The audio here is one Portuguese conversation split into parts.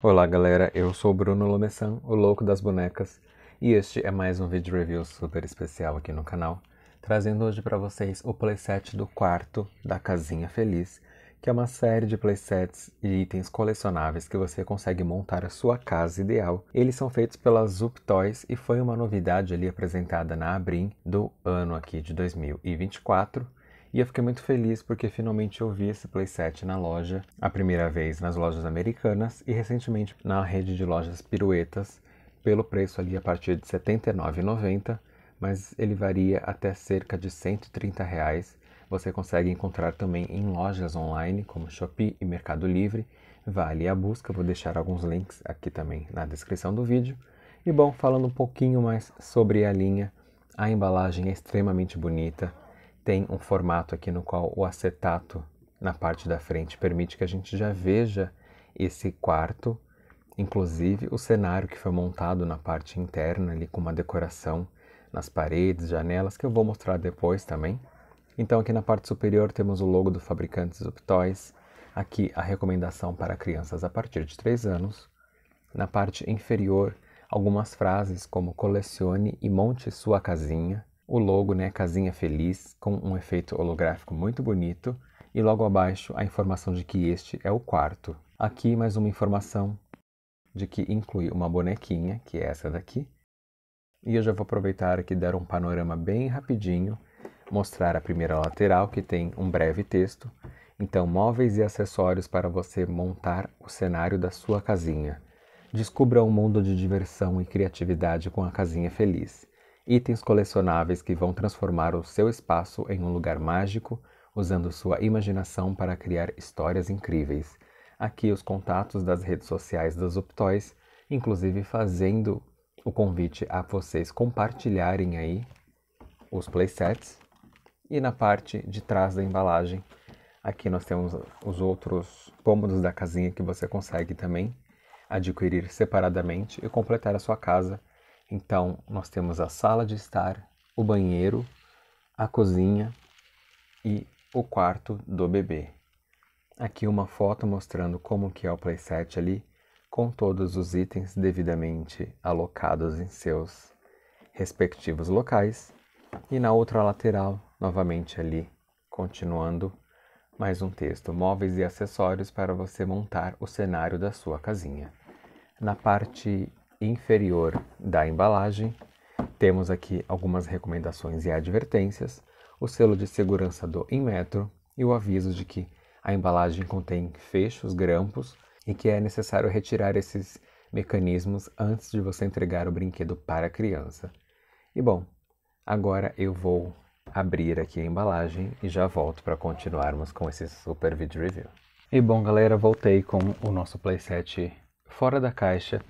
Olá galera, eu sou Bruno Lomessan, o louco das bonecas, e este é mais um vídeo review super especial aqui no canal, trazendo hoje para vocês o playset do quarto da Casinha Feliz, que é uma série de playsets e itens colecionáveis que você consegue montar a sua casa ideal. Eles são feitos pela Zup Toys e foi uma novidade ali apresentada na Abrim do ano aqui de 2024, e eu fiquei muito feliz porque finalmente eu vi esse playset na loja, a primeira vez nas lojas americanas e recentemente na rede de lojas Piruetas, pelo preço ali a partir de R$ 79,90, mas ele varia até cerca de R$ 130. Reais. Você consegue encontrar também em lojas online como Shopee e Mercado Livre. Vale a busca, vou deixar alguns links aqui também na descrição do vídeo. E bom, falando um pouquinho mais sobre a linha, a embalagem é extremamente bonita tem um formato aqui no qual o acetato na parte da frente permite que a gente já veja esse quarto, inclusive o cenário que foi montado na parte interna ali com uma decoração nas paredes, janelas que eu vou mostrar depois também. Então aqui na parte superior temos o logo do fabricante Zuptoys, aqui a recomendação para crianças a partir de 3 anos. Na parte inferior, algumas frases como colecione e monte sua casinha, o logo, né, Casinha Feliz, com um efeito holográfico muito bonito, e logo abaixo a informação de que este é o quarto. Aqui mais uma informação de que inclui uma bonequinha, que é essa daqui. E eu já vou aproveitar aqui dar um panorama bem rapidinho, mostrar a primeira lateral que tem um breve texto. Então, móveis e acessórios para você montar o cenário da sua casinha. Descubra um mundo de diversão e criatividade com a casinha feliz itens colecionáveis que vão transformar o seu espaço em um lugar mágico, usando sua imaginação para criar histórias incríveis. Aqui os contatos das redes sociais dos Optóis, inclusive fazendo o convite a vocês compartilharem aí os playsets. E na parte de trás da embalagem, aqui nós temos os outros cômodos da casinha que você consegue também adquirir separadamente e completar a sua casa então, nós temos a sala de estar, o banheiro, a cozinha e o quarto do bebê. Aqui uma foto mostrando como que é o playset ali, com todos os itens devidamente alocados em seus respectivos locais. E na outra lateral, novamente ali, continuando, mais um texto: móveis e acessórios para você montar o cenário da sua casinha. Na parte inferior da embalagem, temos aqui algumas recomendações e advertências, o selo de segurança do Inmetro e o aviso de que a embalagem contém fechos, grampos e que é necessário retirar esses mecanismos antes de você entregar o brinquedo para a criança. E bom, agora eu vou abrir aqui a embalagem e já volto para continuarmos com esse super vídeo review. E bom, galera, voltei com o nosso playset fora da caixa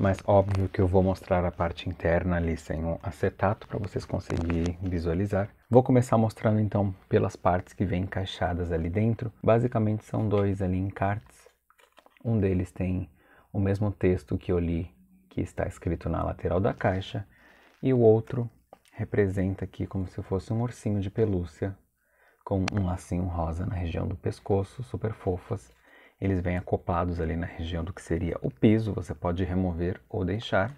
mas óbvio que eu vou mostrar a parte interna ali sem o acetato para vocês conseguirem visualizar. Vou começar mostrando então pelas partes que vêm encaixadas ali dentro. Basicamente são dois ali encartes. Um deles tem o mesmo texto que eu li que está escrito na lateral da caixa e o outro representa aqui como se fosse um ursinho de pelúcia com um lacinho rosa na região do pescoço, super fofas, eles vêm acoplados ali na região do que seria o peso. você pode remover ou deixar.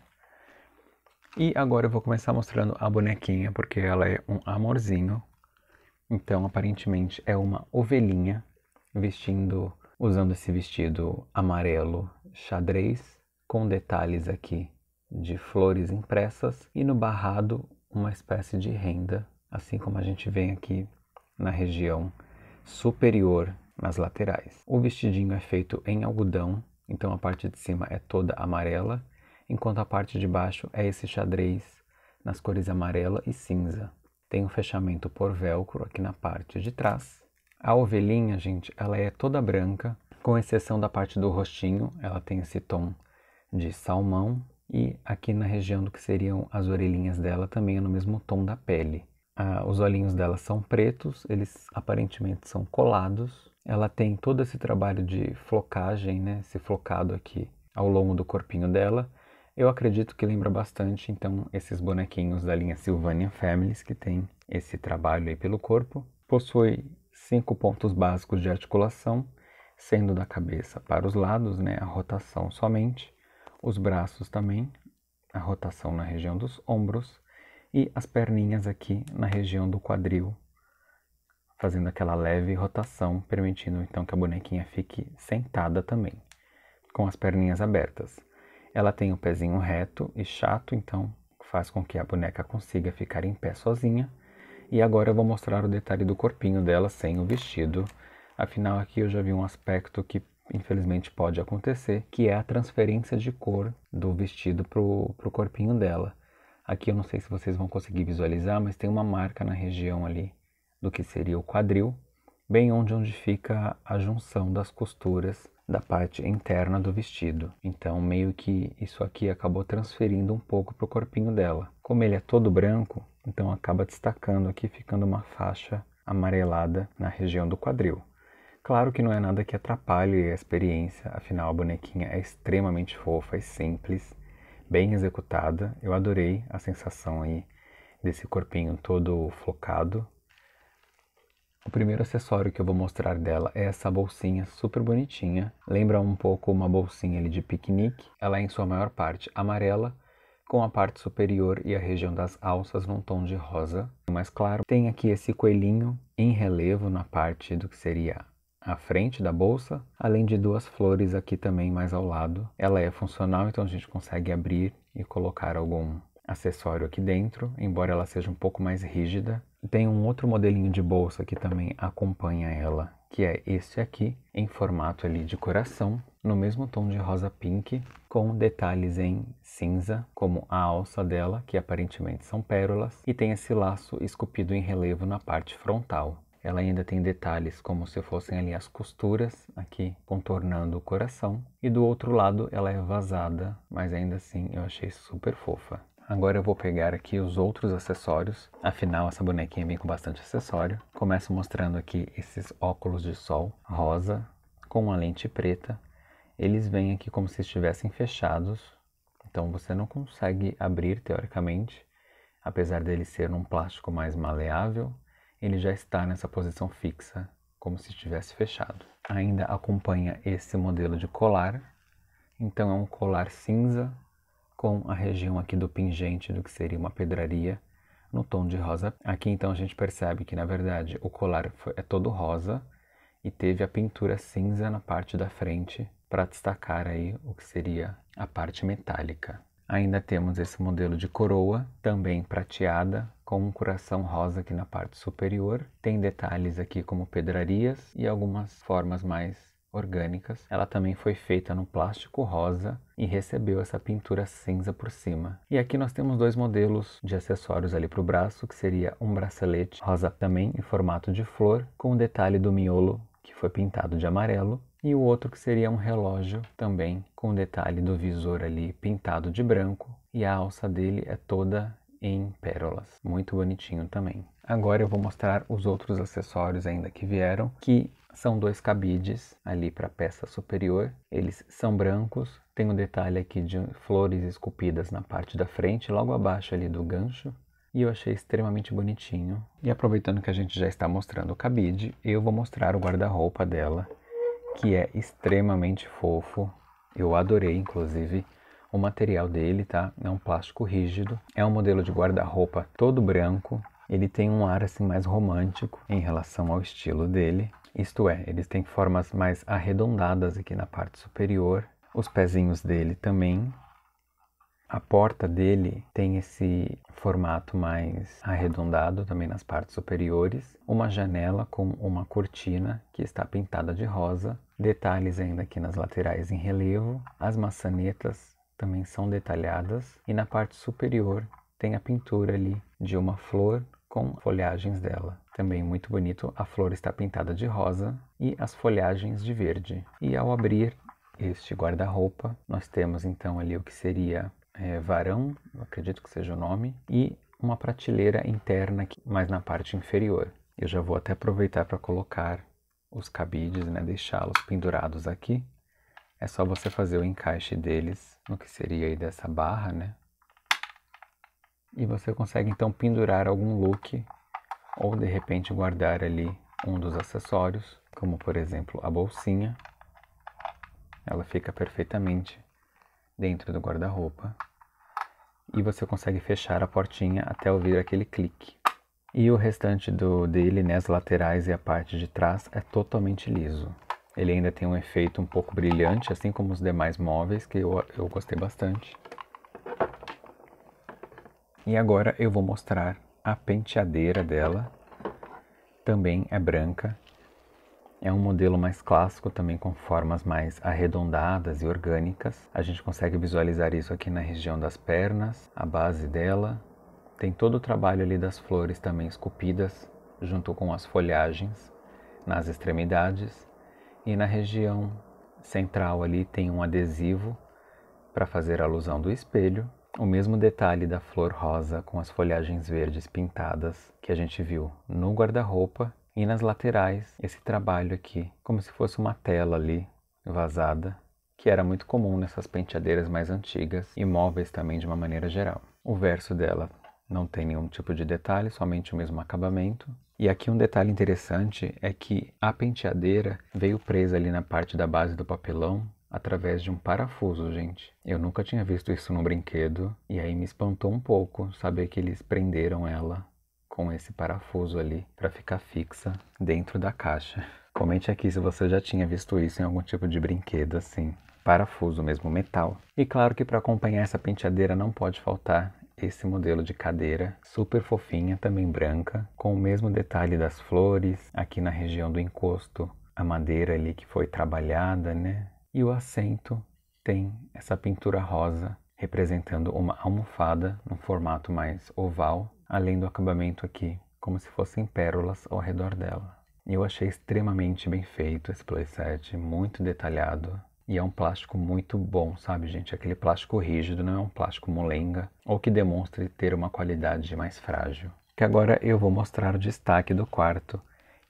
E agora eu vou começar mostrando a bonequinha, porque ela é um amorzinho. Então, aparentemente, é uma ovelhinha vestindo, usando esse vestido amarelo xadrez, com detalhes aqui de flores impressas e no barrado uma espécie de renda, assim como a gente vê aqui na região superior nas laterais. O vestidinho é feito em algodão, então a parte de cima é toda amarela, enquanto a parte de baixo é esse xadrez nas cores amarela e cinza. Tem um fechamento por velcro aqui na parte de trás. A ovelhinha, gente, ela é toda branca, com exceção da parte do rostinho, ela tem esse tom de salmão e aqui na região do que seriam as orelhinhas dela também é no mesmo tom da pele. Ah, os olhinhos dela são pretos, eles aparentemente são colados ela tem todo esse trabalho de flocagem, né, esse flocado aqui ao longo do corpinho dela. Eu acredito que lembra bastante, então, esses bonequinhos da linha Sylvania Families, que tem esse trabalho aí pelo corpo. Possui cinco pontos básicos de articulação, sendo da cabeça para os lados, né, a rotação somente, os braços também, a rotação na região dos ombros e as perninhas aqui na região do quadril fazendo aquela leve rotação, permitindo então que a bonequinha fique sentada também, com as perninhas abertas. Ela tem o pezinho reto e chato, então faz com que a boneca consiga ficar em pé sozinha. E agora eu vou mostrar o detalhe do corpinho dela sem o vestido. Afinal, aqui eu já vi um aspecto que infelizmente pode acontecer, que é a transferência de cor do vestido para o corpinho dela. Aqui eu não sei se vocês vão conseguir visualizar, mas tem uma marca na região ali do que seria o quadril, bem onde onde fica a junção das costuras da parte interna do vestido. Então, meio que isso aqui acabou transferindo um pouco para o corpinho dela. Como ele é todo branco, então acaba destacando aqui, ficando uma faixa amarelada na região do quadril. Claro que não é nada que atrapalhe a experiência, afinal a bonequinha é extremamente fofa e simples, bem executada. Eu adorei a sensação aí desse corpinho todo flocado, o primeiro acessório que eu vou mostrar dela é essa bolsinha super bonitinha. Lembra um pouco uma bolsinha ali de piquenique. Ela é em sua maior parte amarela, com a parte superior e a região das alças num tom de rosa mais claro. Tem aqui esse coelhinho em relevo na parte do que seria a frente da bolsa, além de duas flores aqui também mais ao lado. Ela é funcional, então a gente consegue abrir e colocar algum acessório aqui dentro, embora ela seja um pouco mais rígida tem um outro modelinho de bolsa que também acompanha ela, que é este aqui, em formato ali de coração, no mesmo tom de rosa pink, com detalhes em cinza, como a alça dela, que aparentemente são pérolas, e tem esse laço esculpido em relevo na parte frontal. Ela ainda tem detalhes como se fossem ali as costuras aqui contornando o coração, e do outro lado ela é vazada, mas ainda assim eu achei super fofa. Agora eu vou pegar aqui os outros acessórios, afinal essa bonequinha vem com bastante acessório. Começo mostrando aqui esses óculos de sol rosa com uma lente preta. Eles vêm aqui como se estivessem fechados, então você não consegue abrir teoricamente. Apesar dele ser um plástico mais maleável, ele já está nessa posição fixa, como se estivesse fechado. Ainda acompanha esse modelo de colar, então é um colar cinza com a região aqui do pingente do que seria uma pedraria no tom de rosa. Aqui então a gente percebe que na verdade o colar é todo rosa e teve a pintura cinza na parte da frente para destacar aí o que seria a parte metálica. Ainda temos esse modelo de coroa, também prateada, com um coração rosa aqui na parte superior. Tem detalhes aqui como pedrarias e algumas formas mais orgânicas. Ela também foi feita no plástico rosa e recebeu essa pintura cinza por cima. E aqui nós temos dois modelos de acessórios ali para o braço, que seria um bracelete rosa também em formato de flor, com o detalhe do miolo que foi pintado de amarelo, e o outro que seria um relógio também com o detalhe do visor ali pintado de branco, e a alça dele é toda em pérolas. Muito bonitinho também. Agora eu vou mostrar os outros acessórios ainda que vieram, que são dois cabides ali para a peça superior. Eles são brancos, tem um detalhe aqui de flores esculpidas na parte da frente, logo abaixo ali do gancho. E eu achei extremamente bonitinho. E aproveitando que a gente já está mostrando o cabide, eu vou mostrar o guarda-roupa dela, que é extremamente fofo. Eu adorei, inclusive, o material dele, tá? É um plástico rígido, é um modelo de guarda-roupa todo branco. Ele tem um ar assim mais romântico em relação ao estilo dele. Isto é, eles têm formas mais arredondadas aqui na parte superior. Os pezinhos dele também. A porta dele tem esse formato mais arredondado também nas partes superiores. Uma janela com uma cortina que está pintada de rosa. Detalhes ainda aqui nas laterais em relevo. As maçanetas também são detalhadas e na parte superior tem a pintura ali de uma flor com folhagens dela. Também muito bonito, a flor está pintada de rosa e as folhagens de verde. E ao abrir este guarda-roupa, nós temos então ali o que seria é, varão, acredito que seja o nome, e uma prateleira interna aqui, mais na parte inferior. Eu já vou até aproveitar para colocar os cabides, né, deixá-los pendurados aqui é só você fazer o encaixe deles no que seria aí dessa barra, né? E você consegue então pendurar algum look ou de repente guardar ali um dos acessórios, como por exemplo a bolsinha. Ela fica perfeitamente dentro do guarda-roupa e você consegue fechar a portinha até ouvir aquele clique. E o restante do dele, né, as laterais e a parte de trás é totalmente liso. Ele ainda tem um efeito um pouco brilhante, assim como os demais móveis, que eu, eu gostei bastante. E agora eu vou mostrar a penteadeira dela. Também é branca. É um modelo mais clássico, também com formas mais arredondadas e orgânicas. A gente consegue visualizar isso aqui na região das pernas, a base dela. Tem todo o trabalho ali das flores também esculpidas, junto com as folhagens nas extremidades. E na região central ali tem um adesivo para fazer alusão do espelho, o mesmo detalhe da flor rosa com as folhagens verdes pintadas que a gente viu no guarda-roupa e nas laterais esse trabalho aqui, como se fosse uma tela ali vazada, que era muito comum nessas penteadeiras mais antigas e móveis também de uma maneira geral. O verso dela não tem nenhum tipo de detalhe, somente o mesmo acabamento, e aqui um detalhe interessante é que a penteadeira veio presa ali na parte da base do papelão através de um parafuso, gente. Eu nunca tinha visto isso no brinquedo e aí me espantou um pouco saber que eles prenderam ela com esse parafuso ali para ficar fixa dentro da caixa. Comente aqui se você já tinha visto isso em algum tipo de brinquedo assim, parafuso mesmo metal. E claro que para acompanhar essa penteadeira não pode faltar esse modelo de cadeira super fofinha, também branca, com o mesmo detalhe das flores aqui na região do encosto, a madeira ali que foi trabalhada, né? E o assento tem essa pintura rosa representando uma almofada no formato mais oval, além do acabamento aqui, como se fossem pérolas ao redor dela. Eu achei extremamente bem feito esse playset, muito detalhado, e é um plástico muito bom, sabe, gente? Aquele plástico rígido, não é um plástico molenga ou que demonstre ter uma qualidade mais frágil. Que agora eu vou mostrar o destaque do quarto,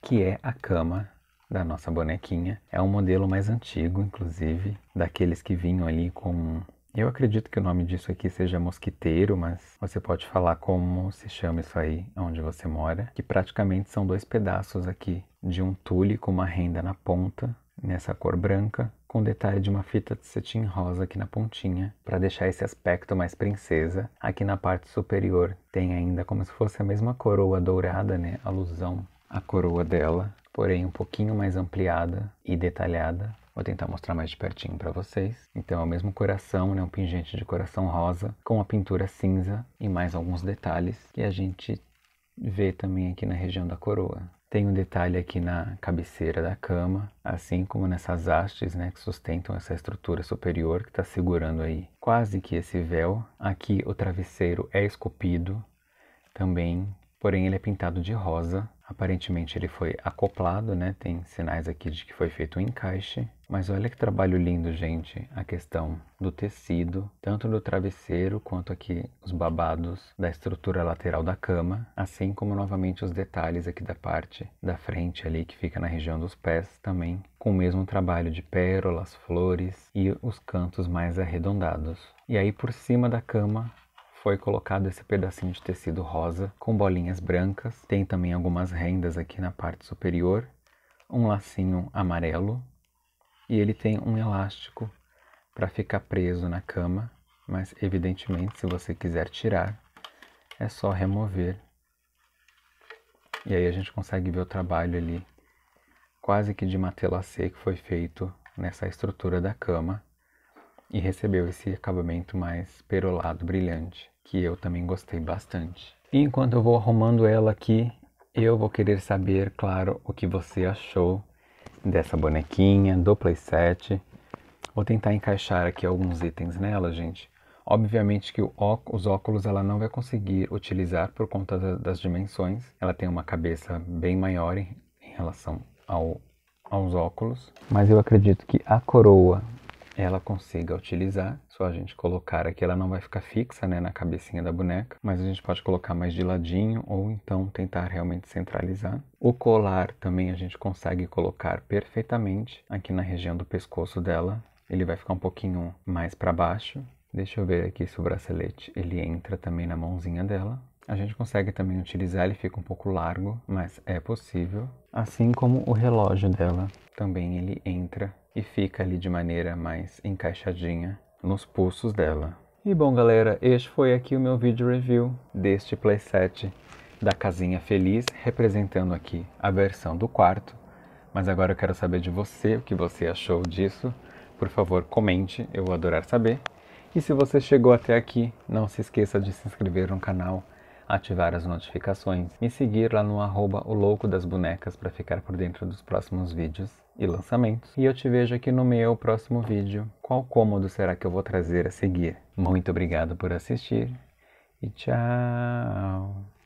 que é a cama da nossa bonequinha. É um modelo mais antigo, inclusive, daqueles que vinham ali com. Eu acredito que o nome disso aqui seja mosquiteiro, mas você pode falar como se chama isso aí onde você mora. Que praticamente são dois pedaços aqui de um tule com uma renda na ponta, nessa cor branca, com detalhe de uma fita de cetim rosa aqui na pontinha, para deixar esse aspecto mais princesa. Aqui na parte superior tem ainda como se fosse a mesma coroa dourada, né? Alusão à coroa dela, porém um pouquinho mais ampliada e detalhada. Vou tentar mostrar mais de pertinho para vocês. Então é o mesmo coração, né? Um pingente de coração rosa com a pintura cinza e mais alguns detalhes que a gente vê também aqui na região da coroa. Tem um detalhe aqui na cabeceira da cama, assim como nessas hastes né, que sustentam essa estrutura superior que está segurando aí quase que esse véu. Aqui o travesseiro é esculpido também, porém ele é pintado de rosa. Aparentemente ele foi acoplado, né? Tem sinais aqui de que foi feito um encaixe. Mas olha que trabalho lindo, gente, a questão do tecido, tanto do travesseiro quanto aqui os babados da estrutura lateral da cama, assim como novamente os detalhes aqui da parte da frente ali que fica na região dos pés também, com o mesmo trabalho de pérolas, flores e os cantos mais arredondados. E aí por cima da cama foi colocado esse pedacinho de tecido rosa com bolinhas brancas. Tem também algumas rendas aqui na parte superior, um lacinho amarelo e ele tem um elástico para ficar preso na cama, mas evidentemente se você quiser tirar, é só remover. E aí a gente consegue ver o trabalho ali quase que de matelassé que foi feito nessa estrutura da cama e recebeu esse acabamento mais perolado, brilhante, que eu também gostei bastante. E enquanto eu vou arrumando ela aqui, eu vou querer saber, claro, o que você achou dessa bonequinha, do playset. Vou tentar encaixar aqui alguns itens nela, gente. Obviamente que os óculos ela não vai conseguir utilizar por conta das dimensões. Ela tem uma cabeça bem maior em, relação ao, aos óculos. Mas eu acredito que a coroa ela consiga utilizar. Só a gente colocar aqui, ela não vai ficar fixa né, na cabecinha da boneca, mas a gente pode colocar mais de ladinho ou então tentar realmente centralizar. O colar também a gente consegue colocar perfeitamente aqui na região do pescoço dela. Ele vai ficar um pouquinho mais para baixo. Deixa eu ver aqui se o bracelete ele entra também na mãozinha dela. A gente consegue também utilizar, ele fica um pouco largo, mas é possível. Assim como o relógio dela, também ele entra e fica ali de maneira mais encaixadinha nos pulsos dela. E bom galera, este foi aqui o meu vídeo review deste playset da casinha feliz, representando aqui a versão do quarto. Mas agora eu quero saber de você o que você achou disso. Por favor, comente, eu vou adorar saber. E se você chegou até aqui, não se esqueça de se inscrever no canal, ativar as notificações, me seguir lá no arroba o louco das bonecas para ficar por dentro dos próximos vídeos e lançamentos. E eu te vejo aqui no meu próximo vídeo. Qual cômodo será que eu vou trazer a seguir? Muito obrigado por assistir e tchau!